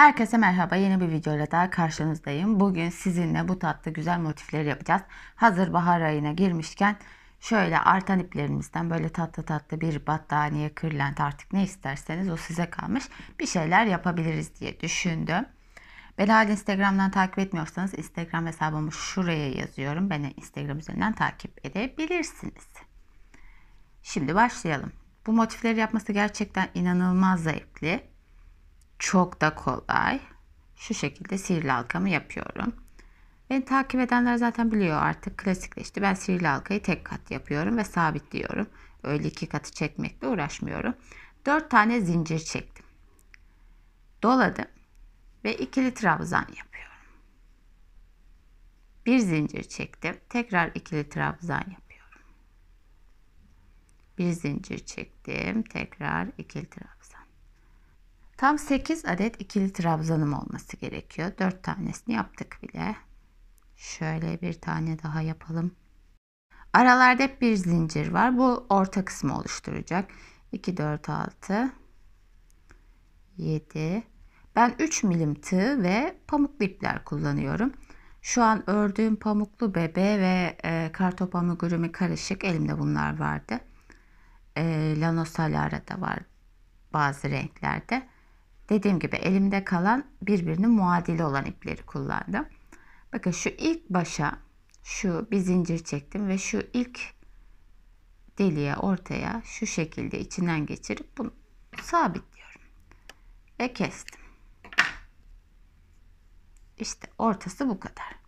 Herkese merhaba. Yeni bir videoyla daha karşınızdayım. Bugün sizinle bu tatlı güzel motifleri yapacağız. Hazır bahar ayına girmişken şöyle artan iplerimizden böyle tatlı tatlı bir battaniye, kırlent artık ne isterseniz o size kalmış bir şeyler yapabiliriz diye düşündüm. Beni hala Instagram'dan takip etmiyorsanız Instagram hesabımı şuraya yazıyorum. Beni Instagram üzerinden takip edebilirsiniz. Şimdi başlayalım. Bu motifleri yapması gerçekten inanılmaz zevkli. Çok da kolay. Şu şekilde sihirli halkamı yapıyorum. Beni takip edenler zaten biliyor artık klasikleşti. Ben sihirli halkayı tek kat yapıyorum ve sabitliyorum. Öyle iki katı çekmekle uğraşmıyorum. Dört tane zincir çektim. Doladım ve ikili trabzan yapıyorum. Bir zincir çektim. Tekrar ikili trabzan yapıyorum. Bir zincir çektim. Tekrar ikili trabzan. Tam 8 adet ikili trabzanım olması gerekiyor. 4 tanesini yaptık bile. Şöyle bir tane daha yapalım. Aralarda hep bir zincir var. Bu orta kısmı oluşturacak. 2, 4, 6, 7. Ben 3 milim tığ ve pamuklu ipler kullanıyorum. Şu an ördüğüm pamuklu bebe ve e, kartopam amigurumi karışık. Elimde bunlar vardı. E, Lanosal arada var bazı renklerde. Dediğim gibi elimde kalan birbirinin muadili olan ipleri kullandım. Bakın şu ilk başa şu bir zincir çektim ve şu ilk deliğe ortaya şu şekilde içinden geçirip bunu sabitliyorum. Ve kestim. İşte ortası bu kadar.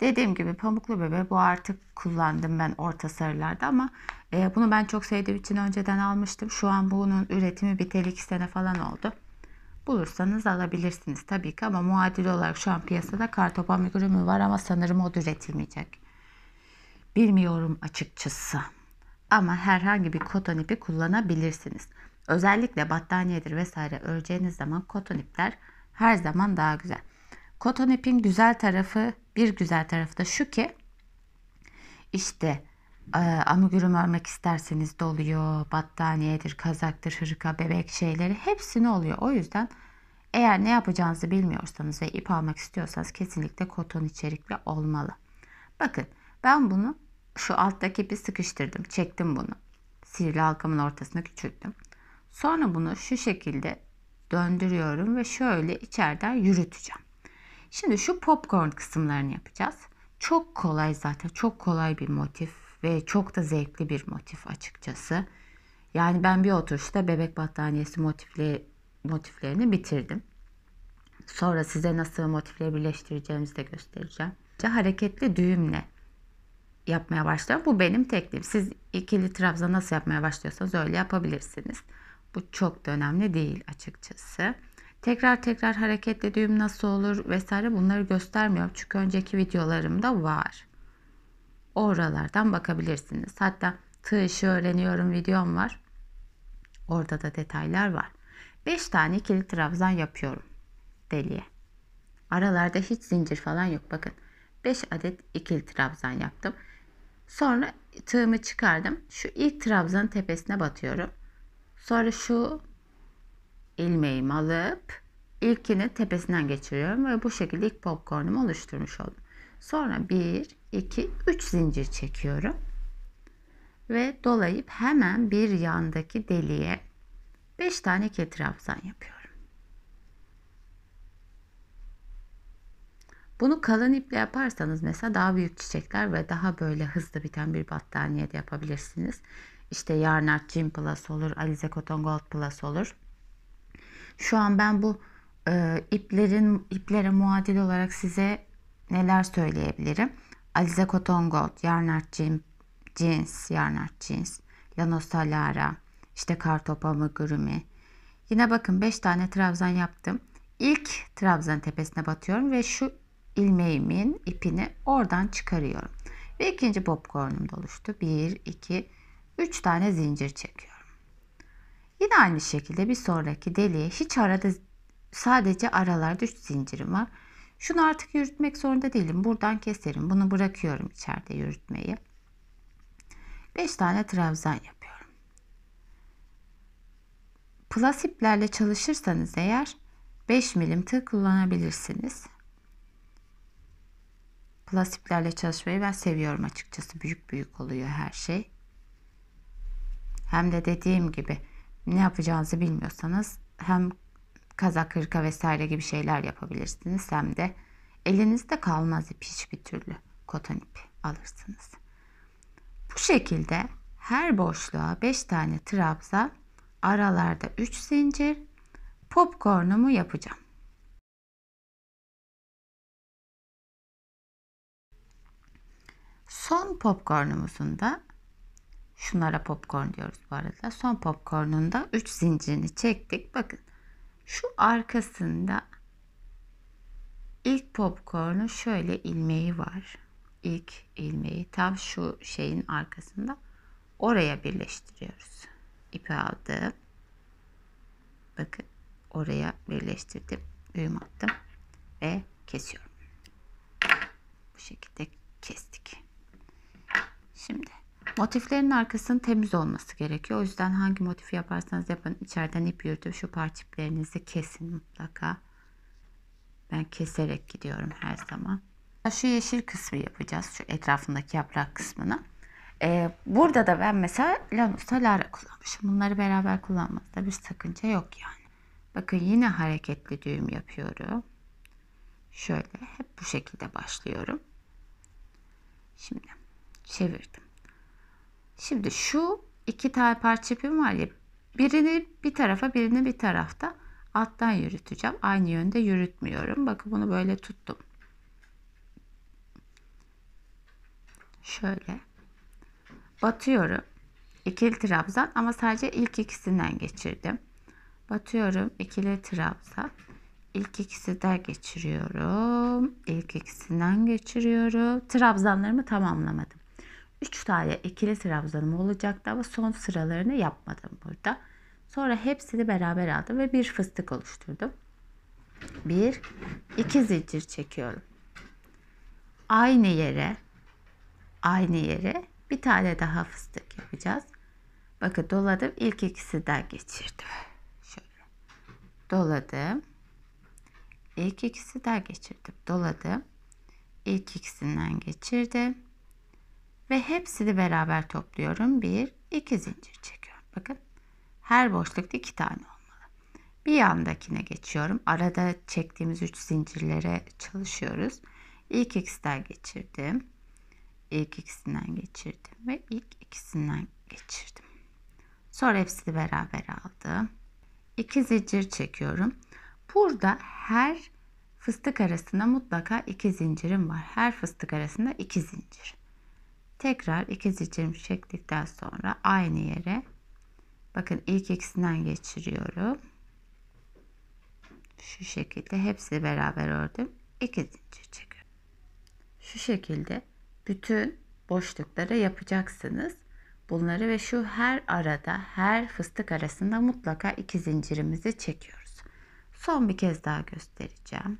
Dediğim gibi pamuklu bebe bu artık kullandım ben orta sarılarda ama e, bunu ben çok sevdiğim için önceden almıştım. Şu an bunun üretimi biteli 2 sene falan oldu bulursanız alabilirsiniz tabii ki ama muadil olarak şu an piyasada kartopan migürümü var ama sanırım o da üretilmeyecek. Bilmiyorum açıkçası. Ama herhangi bir koton ipi kullanabilirsiniz. Özellikle battaniyedir vesaire öreceğiniz zaman koton ipler her zaman daha güzel. Koton ipin güzel tarafı bir güzel tarafı da şu ki işte ee, amigürüm örmek isterseniz doluyor. Battaniyedir, kazaktır, hırka, bebek şeyleri hepsini oluyor. O yüzden eğer ne yapacağınızı bilmiyorsanız ve ip almak istiyorsanız kesinlikle koton içerikli olmalı. Bakın ben bunu şu alttaki ipi sıkıştırdım. Çektim bunu. Sivri halkamın ortasına küçülttüm. Sonra bunu şu şekilde döndürüyorum ve şöyle içeriden yürüteceğim. Şimdi şu popcorn kısımlarını yapacağız. Çok kolay zaten. Çok kolay bir motif ve çok da zevkli bir motif açıkçası. Yani ben bir oturuşta bebek battaniyesi motifli, motiflerini bitirdim. Sonra size nasıl motifleri birleştireceğimizi de göstereceğim. Hareketli düğümle yapmaya başlıyorum. Bu benim tekniğim. Siz ikili trabza nasıl yapmaya başlıyorsanız öyle yapabilirsiniz. Bu çok da önemli değil açıkçası. Tekrar tekrar hareketli düğüm nasıl olur vesaire bunları göstermiyorum. Çünkü önceki videolarımda var oralardan bakabilirsiniz. Hatta tığ işi öğreniyorum videom var. Orada da detaylar var. 5 tane ikili trabzan yapıyorum deliye. Aralarda hiç zincir falan yok. Bakın 5 adet ikili trabzan yaptım. Sonra tığımı çıkardım. Şu ilk trabzan tepesine batıyorum. Sonra şu ilmeğimi alıp ilkini tepesinden geçiriyorum ve bu şekilde ilk popcornumu oluşturmuş oldum. Sonra 1, 2, 3 zincir çekiyorum. Ve dolayıp hemen bir yandaki deliğe 5 tane kedi yapıyorum. Bunu kalın iple yaparsanız mesela daha büyük çiçekler ve daha böyle hızlı biten bir battaniye de yapabilirsiniz. İşte Yarnart Jim Plus olur, Alize Cotton Gold Plus olur. Şu an ben bu e, iplerin iplere muadil olarak size neler söyleyebilirim? Alize Cotton Gold, Yarnart Jeans, Yarnart Jeans, Lanos Talara, işte Kartopa Mugurumi. Yine bakın 5 tane trabzan yaptım. İlk trabzan tepesine batıyorum ve şu ilmeğimin ipini oradan çıkarıyorum. Ve ikinci popcornum da oluştu. 1, 2, 3 tane zincir çekiyorum. Yine aynı şekilde bir sonraki deliğe hiç arada sadece aralarda 3 zincirim var. Şunu artık yürütmek zorunda değilim. Buradan keserim. Bunu bırakıyorum içeride yürütmeyi. 5 tane trabzan yapıyorum. Plus iplerle çalışırsanız eğer 5 milim tığ kullanabilirsiniz. Plus iplerle çalışmayı ben seviyorum açıkçası. Büyük büyük oluyor her şey. Hem de dediğim gibi ne yapacağınızı bilmiyorsanız hem kazak hırka vesaire gibi şeyler yapabilirsiniz. Hem de elinizde kalmaz ip hiçbir türlü koton ipi alırsınız. Bu şekilde her boşluğa 5 tane trabza aralarda 3 zincir popcornumu yapacağım. Son popcornumuzun da şunlara popcorn diyoruz bu arada. Son popcornunda 3 zincirini çektik. Bakın şu arkasında ilk popcornu şöyle ilmeği var. İlk ilmeği tam şu şeyin arkasında oraya birleştiriyoruz. İpi aldım. Bakın oraya birleştirdim. Düğüm attım ve kesiyorum. Bu şekilde kestik. Şimdi Motiflerin arkasının temiz olması gerekiyor. O yüzden hangi motifi yaparsanız yapın içeriden ip yürütüp şu parçiplerinizi kesin mutlaka. Ben keserek gidiyorum her zaman. Şu yeşil kısmı yapacağız. Şu etrafındaki yaprak kısmını. Ee, burada da ben mesela Lanus'ta Lara kullanmışım. Bunları beraber kullanmakta bir sakınca yok yani. Bakın yine hareketli düğüm yapıyorum. Şöyle hep bu şekilde başlıyorum. Şimdi çevirdim. Şimdi şu iki tane parça ipim var ya birini bir tarafa birini bir tarafta alttan yürüteceğim. Aynı yönde yürütmüyorum. Bakın bunu böyle tuttum. Şöyle batıyorum. İkili trabzan ama sadece ilk ikisinden geçirdim. Batıyorum ikili trabzan. İlk ikisi de geçiriyorum. İlk ikisinden geçiriyorum. Trabzanlarımı tamamlamadım. 3 tane ikili trabzanım olacaktı ama son sıralarını yapmadım burada. Sonra hepsini beraber aldım ve bir fıstık oluşturdum. 1 2 zincir çekiyorum. Aynı yere aynı yere bir tane daha fıstık yapacağız. Bakın doladım. ilk ikisinden geçirdim. Şöyle. Doladım. İlk ikisinden geçirdim. Doladım. İlk ikisinden geçirdim ve hepsini beraber topluyorum. 1 2 zincir çekiyorum. Bakın her boşlukta 2 tane olmalı. Bir yandakine geçiyorum. Arada çektiğimiz 3 zincirlere çalışıyoruz. İlk ikisinden geçirdim. İlk ikisinden geçirdim ve ilk ikisinden geçirdim. Sonra hepsini beraber aldım. 2 zincir çekiyorum. Burada her fıstık arasında mutlaka 2 zincirim var. Her fıstık arasında 2 zincir. Tekrar iki zincirimi çektikten sonra aynı yere bakın ilk ikisinden geçiriyorum. Şu şekilde hepsi beraber ördüm. İki zincir çekiyorum. Şu şekilde bütün boşlukları yapacaksınız. Bunları ve şu her arada her fıstık arasında mutlaka iki zincirimizi çekiyoruz. Son bir kez daha göstereceğim.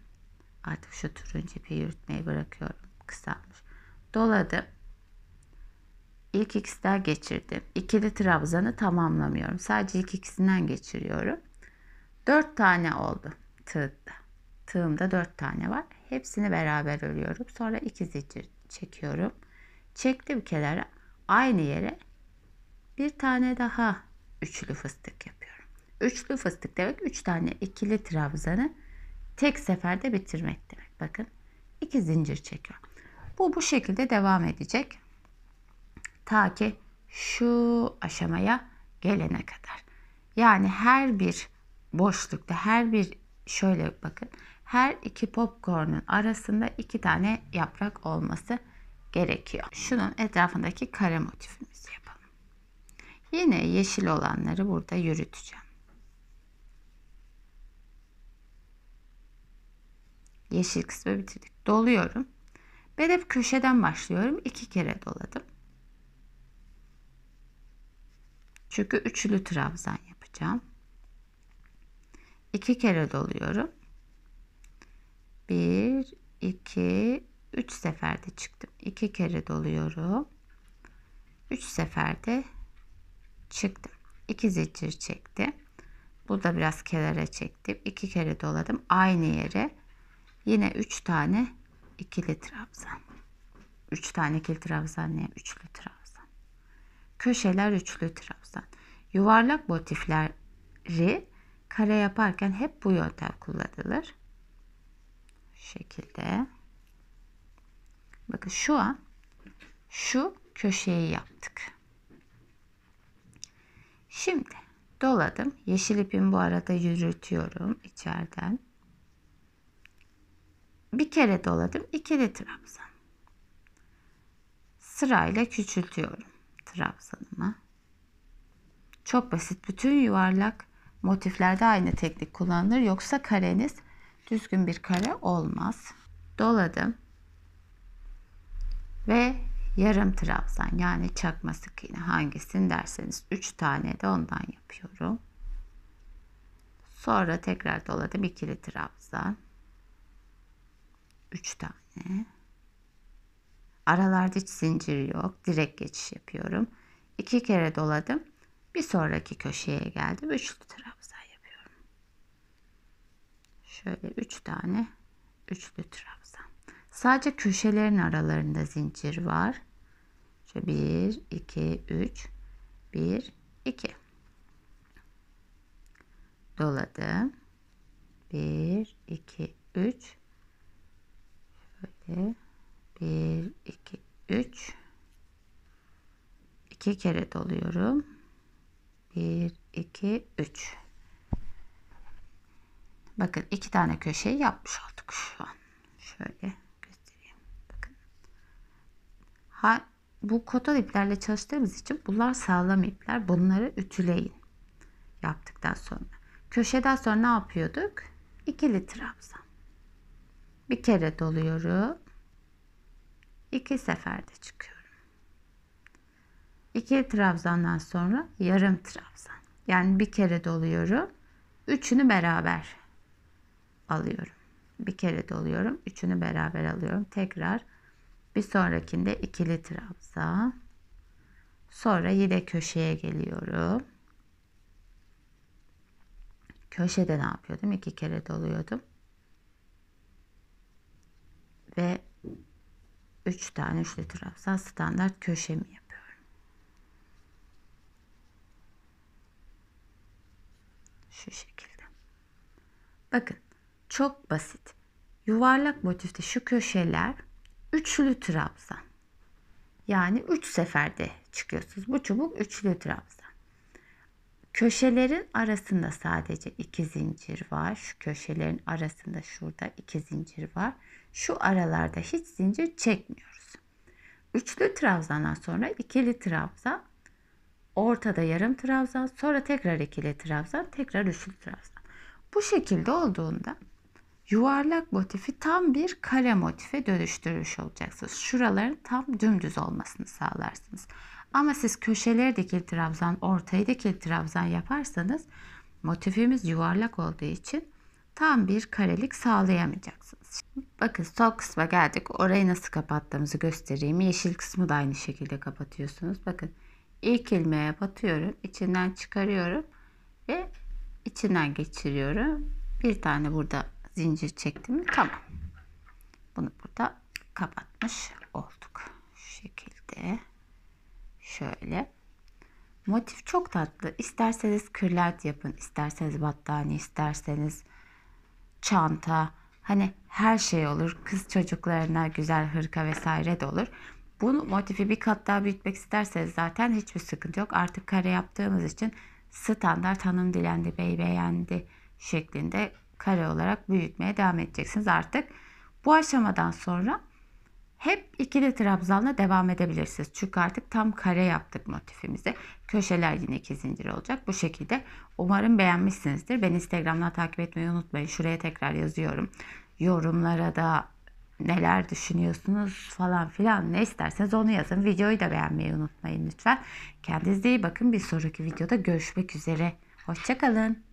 Artık şu turuncu ipi yürütmeyi bırakıyorum. Kısalmış. Doladım ilk x'ler geçirdim. İkili trabzanı tamamlamıyorum. Sadece ilk x'inden geçiriyorum. 4 tane oldu tığda. Tığımda 4 tane var. Hepsini beraber örüyorum. Sonra iki zincir çekiyorum. Çektim kenara. Aynı yere bir tane daha üçlü fıstık yapıyorum. Üçlü fıstık demek 3 tane ikili trabzanı tek seferde bitirmek demek. Bakın iki zincir çekiyorum. Bu bu şekilde devam edecek. Ta ki şu aşamaya gelene kadar. Yani her bir boşlukta her bir şöyle bakın. Her iki popcorn'un arasında iki tane yaprak olması gerekiyor. Şunun etrafındaki kare motifimizi yapalım. Yine yeşil olanları burada yürüteceğim. Yeşil kısmı bitirdik. Doluyorum. Ben hep köşeden başlıyorum. İki kere doladım. Çünkü üçlü trabzan yapacağım. İki kere doluyorum. Bir, iki, üç seferde çıktım. İki kere doluyorum. Üç seferde çıktım. İki zincir çektim. Burada biraz kenara çektim. İki kere doladım. Aynı yere yine üç tane ikili trabzan. Üç tane ikili trabzan ne? Üçlü trabzan. Köşeler üçlü trabzan. Yuvarlak motifleri kare yaparken hep bu yöntem kullanılır. Şu şekilde. Bakın şu an şu köşeyi yaptık. Şimdi doladım. Yeşil ipimi bu arada yürütüyorum içeriden. Bir kere doladım. ikili trabzan. Sırayla küçültüyorum trabzanımı. Çok basit. Bütün yuvarlak motiflerde aynı teknik kullanılır. Yoksa kareniz düzgün bir kare olmaz. Doladım. Ve yarım trabzan yani çakma sık iğne hangisini derseniz 3 tane de ondan yapıyorum. Sonra tekrar doladım ikili trabzan. 3 tane. Aralarda hiç zincir yok. Direkt geçiş yapıyorum. İki kere doladım. Bir sonraki köşeye geldim. Üçlü trabzan yapıyorum. Şöyle üç tane üçlü trabzan. Sadece köşelerin aralarında zincir var. Şöyle bir, iki, üç, bir, iki. Doladım. Bir, iki, üç. Şöyle iki kere doluyorum. Bir, iki, üç. Bakın iki tane köşeyi yapmış olduk şu an. Şöyle göstereyim. Bakın. Ha, bu koton iplerle çalıştığımız için bunlar sağlam ipler. Bunları ütüleyin. Yaptıktan sonra. Köşeden sonra ne yapıyorduk? İkili trabzan. Bir kere doluyorum. İki seferde çık. İki trabzandan sonra yarım trabzan. Yani bir kere doluyorum. Üçünü beraber alıyorum. Bir kere doluyorum. Üçünü beraber alıyorum. Tekrar bir sonrakinde ikili trabzan. Sonra yine köşeye geliyorum. Köşede ne yapıyordum? İki kere doluyordum. Ve üç tane üçlü trabzan standart köşemi Şu şekilde. Bakın çok basit. Yuvarlak motifte şu köşeler üçlü trabzan. Yani üç seferde çıkıyorsunuz. Bu çubuk üçlü trabzan. Köşelerin arasında sadece iki zincir var. Şu köşelerin arasında şurada iki zincir var. Şu aralarda hiç zincir çekmiyoruz. Üçlü trabzandan sonra ikili trabzan Ortada yarım trabzan, sonra tekrar ikili trabzan, tekrar üçlü trabzan. Bu şekilde olduğunda yuvarlak motifi tam bir kare motife dönüştürmüş olacaksınız. Şuraların tam dümdüz olmasını sağlarsınız. Ama siz köşeleri dikil trabzan, ortayı dikil trabzan yaparsanız motifimiz yuvarlak olduğu için tam bir karelik sağlayamayacaksınız. Bakın sol kısma geldik. Orayı nasıl kapattığımızı göstereyim. Yeşil kısmı da aynı şekilde kapatıyorsunuz. Bakın ilk ilmeğe batıyorum. içinden çıkarıyorum. Ve içinden geçiriyorum. Bir tane burada zincir çektim. Tamam. Bunu burada kapatmış olduk. Şu şekilde. Şöyle. Motif çok tatlı. İsterseniz kırlent yapın, isterseniz battaniye, isterseniz çanta. Hani her şey olur. Kız çocuklarına güzel hırka vesaire de olur. Bu motifi bir kat daha büyütmek isterseniz zaten hiçbir sıkıntı yok. Artık kare yaptığımız için standart hanım dilendi, bey beğendi şeklinde kare olarak büyütmeye devam edeceksiniz artık. Bu aşamadan sonra hep ikili trabzanla devam edebilirsiniz. Çünkü artık tam kare yaptık motifimizi. Köşeler yine iki zincir olacak. Bu şekilde umarım beğenmişsinizdir. Ben Instagram'dan takip etmeyi unutmayın. Şuraya tekrar yazıyorum. Yorumlara da neler düşünüyorsunuz falan filan ne isterseniz onu yazın. Videoyu da beğenmeyi unutmayın lütfen. Kendinize iyi bakın. Bir sonraki videoda görüşmek üzere. Hoşçakalın.